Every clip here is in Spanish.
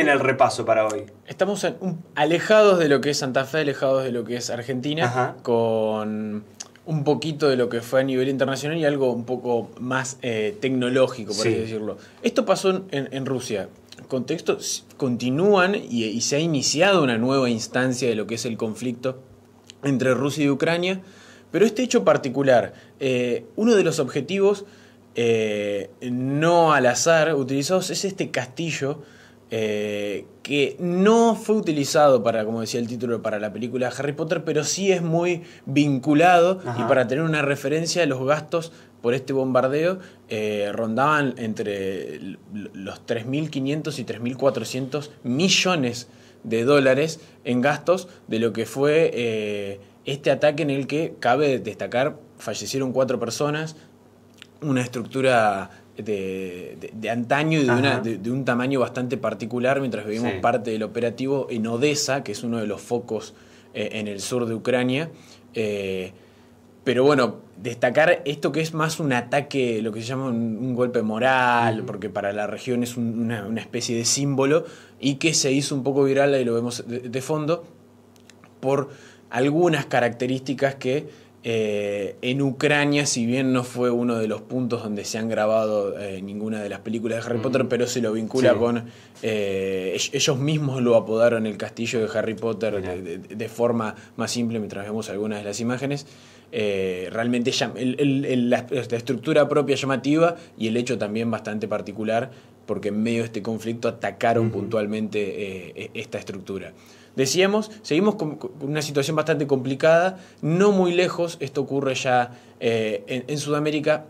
en el repaso para hoy. Estamos alejados de lo que es Santa Fe, alejados de lo que es Argentina, con un poquito de lo que fue a nivel internacional y algo un poco más eh, tecnológico, por así decirlo. Esto pasó en, Rusia. Contexto, continúan y, se ha iniciado una nueva instancia de lo que es el conflicto entre Rusia y Ucrania, pero este hecho particular, eh, uno de los objetivos eh, no al azar utilizados es este castillo eh, que no fue utilizado para, como decía el título, para la película Harry Potter, pero sí es muy vinculado y para tener una referencia los gastos por este bombardeo eh, rondaban entre los 3.500 y 3.400 millones de dólares en gastos de lo que fue eh, este ataque en el que cabe destacar fallecieron cuatro personas, una estructura de, antaño y de, un tamaño bastante particular, mientras vivimos parte del operativo en Odessa, que es uno de los focos eh, en el sur de Ucrania. Eh, pero bueno, destacar esto que es más un ataque, lo que se llama un, golpe moral, porque para la región es una, una, especie de símbolo, y que se hizo un poco viral, y lo vemos de fondo, por algunas características que eh, en Ucrania, si bien no fue uno de los puntos donde se han grabado eh, ninguna de las películas de Harry mm. Potter, pero se lo vincula con... Eh, ellos mismos lo apodaron el castillo de Harry Potter de, forma más simple, mientras vemos algunas de las imágenes. realmente la, estructura propia llamativa y el hecho también bastante particular, porque en medio de este conflicto atacaron puntualmente e-, esta estructura decíamos, seguimos con una situación bastante complicada, no muy lejos, esto ocurre ya eh, en, Sudamérica,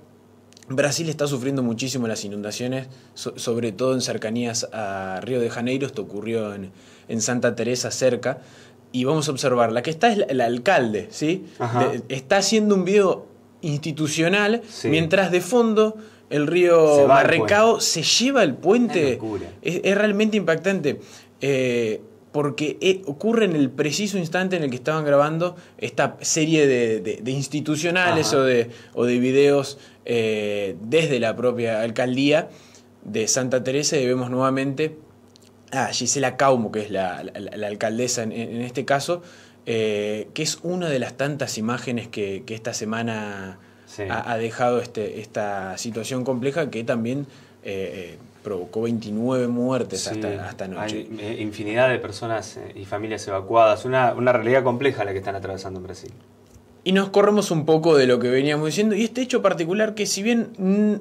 Brasil está sufriendo muchísimo las inundaciones, sobre todo en cercanías a Río de Janeiro, esto ocurrió en, Santa Teresa cerca, y vamos a observar, la que está es el alcalde, ¿sí? está haciendo un video institucional, mientras de fondo el río Barrecao se lleva el puente. Es, es, realmente impactante. Eh, porque eh, ocurre en el preciso instante en el que estaban grabando esta serie de, institucionales o de, de videos eh, desde la propia alcaldía de Santa Teresa y vemos nuevamente a Gisela Caumo, que es la, alcaldesa en, este caso, eh, que es una de las tantas imágenes que, esta semana ha, dejado este, esta situación compleja que también provocó 29 muertes hasta, hasta noche. Eh, infinidad de personas eh, y familias evacuadas, una, realidad compleja la que están atravesando en Brasil. Y nos corremos un poco de lo que veníamos diciendo, y este hecho particular que si bien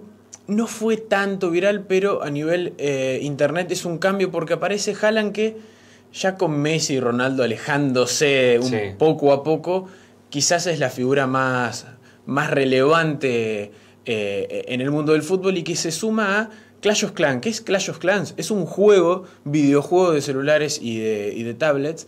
no fue tanto viral, pero a nivel eh, internet es un cambio porque aparece Jalan que ya con Messi y Ronaldo alejándose un poco a poco, quizás es la figura más, más relevante en el mundo del fútbol y que se suma a Clash of Clans, ¿qué es Clash of Clans? Es un juego, videojuego de celulares y de, tablets,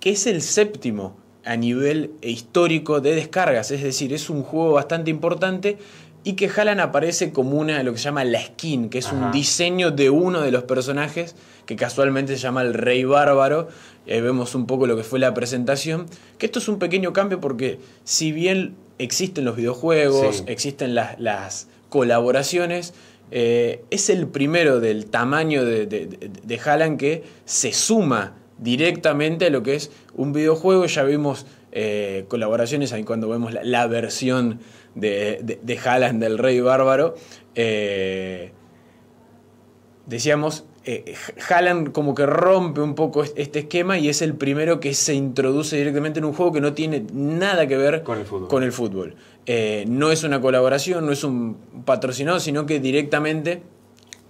que es el séptimo a nivel histórico de descargas, es decir, es un juego bastante importante y que Halan aparece como una, lo que se llama la skin, que es un diseño de uno de los personajes, que casualmente se llama el Rey Bárbaro. Eh, vemos un poco lo que fue la presentación. Que esto es un pequeño cambio porque, si bien existen los videojuegos, existen las, las colaboraciones, eh, es el primero del tamaño de, de, que se suma directamente a lo que es un videojuego. Ya vimos eh, colaboraciones ahí cuando vemos la, versión de, de, del Rey Bárbaro. Eh, decíamos, eh, jalan como que rompe un poco este esquema y es el primero que se introduce directamente en un juego que no tiene nada que ver con el fútbol. Eh, no es una colaboración, no es un patrocinado, sino que directamente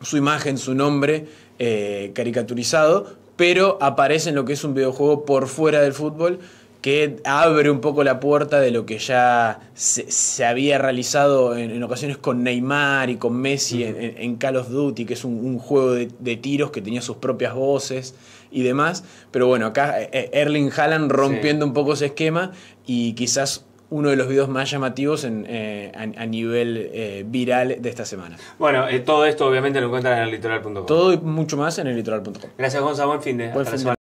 su imagen, su nombre eh, caricaturizado, pero aparece en lo que es un videojuego por fuera del fútbol que abre un poco la puerta de lo que ya se, había realizado en, ocasiones con Neymar y con Messi en, Call of Duty, que es un, juego de, tiros que tenía sus propias voces y demás. Pero bueno, acá eh, eh, Erling Haaland rompiendo un poco ese esquema y quizás uno de los videos más llamativos eh, a, nivel viral de esta semana. Bueno, todo esto obviamente lo encuentran en el litoral.com. Todo y mucho más en el litoral.com. Gracias Gonzalo, buen fin Buen